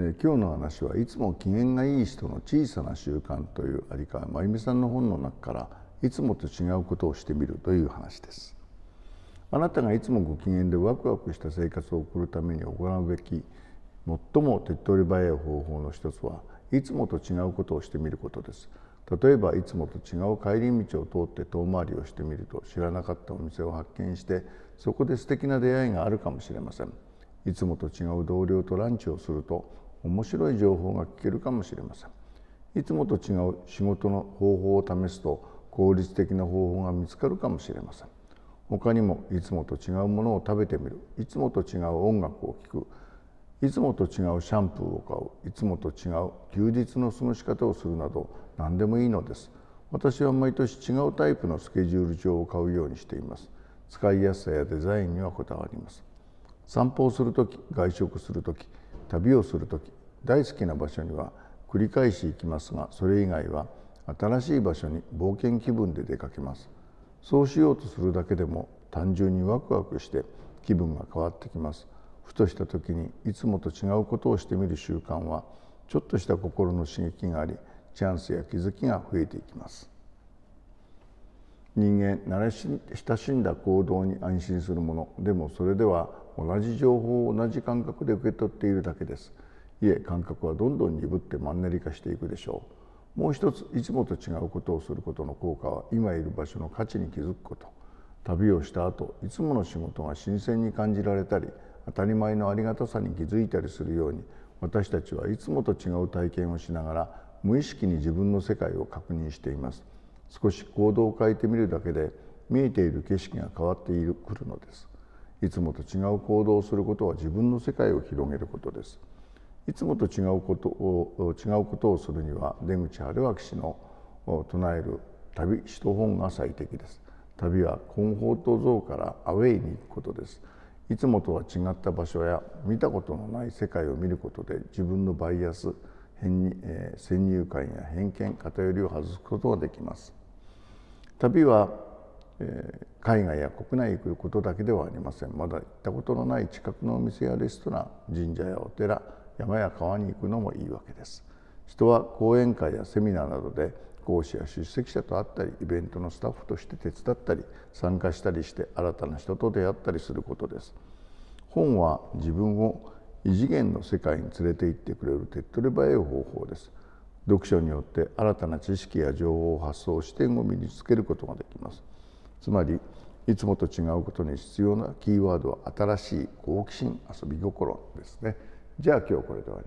え今日の話はいつも機嫌がいい人の小さな習慣というり川まゆみさんの本の中からいつもと違うことをしてみるという話ですあなたがいつもご機嫌でワクワクした生活を送るために行うべき最も手っ取り早い方法の一つはいつもと違うことをしてみることです例えばいつもと違う帰り道を通って遠回りをしてみると知らなかったお店を発見してそこで素敵な出会いがあるかもしれませんいつもと違う同僚とランチをすると面白い情報が聞けるかもしれませんいつもと違う仕事の方法を試すと効率的な方法が見つかるかもしれません他にもいつもと違うものを食べてみるいつもと違う音楽を聴くいつもと違うシャンプーを買ういつもと違う休日の過ごし方をするなど何でもいいのです私は毎年違うタイプのスケジュール帳を買うようにしています使いやすさやデザインにはこだわります散歩をする時外食する時旅をする時大好きな場所には繰り返し行きますがそれ以外は新しい場所に冒険気分で出かけますそうしようとするだけでも単純にワクワクして気分が変わってきますふとした時にいつもと違うことをしてみる習慣はちょっとした心の刺激がありチャンスや気づきが増えていきます人間慣れ親しんだ行動に安心するものでもそれでは同じ情報を同じ感覚で受け取っているだけですいえ感覚はどんどん鈍ってマンネリ化していくでしょうもう一ついつもと違うことをすることの効果は今いる場所の価値に気づくこと旅をした後いつもの仕事が新鮮に感じられたり当たり前のありがたさに気づいたりするように私たちはいつもと違う体験をしながら無意識に自分の世界を確認しています。少し行動を変えてみるだけで見えている景色が変わってくるのですいつもと違う行動をすることは自分の世界を広げることですいつもと違うことを違うことをするには出口春明氏の唱える旅使徒本が最適です旅はコンフォートゾからアウェイに行くことですいつもとは違った場所や見たことのない世界を見ることで自分のバイアス変に、えー、先入観や偏見偏りを外すことができます旅は、えー、海外や国内へ行くことだけではありませんまだ行ったことのない近くのお店やレストラン神社やお寺山や川に行くのもいいわけです人は講演会やセミナーなどで講師や出席者と会ったりイベントのスタッフとして手伝ったり参加したりして新たな人と出会ったりすることです本は自分を異次元の世界に連れて行ってくれる手っ取り早い方法です読書によって新たな知識や情報を発想視点を身につけることができますつまりいつもと違うことに必要なキーワードは新しい好奇心遊び心ですねじゃあ今日これで終わり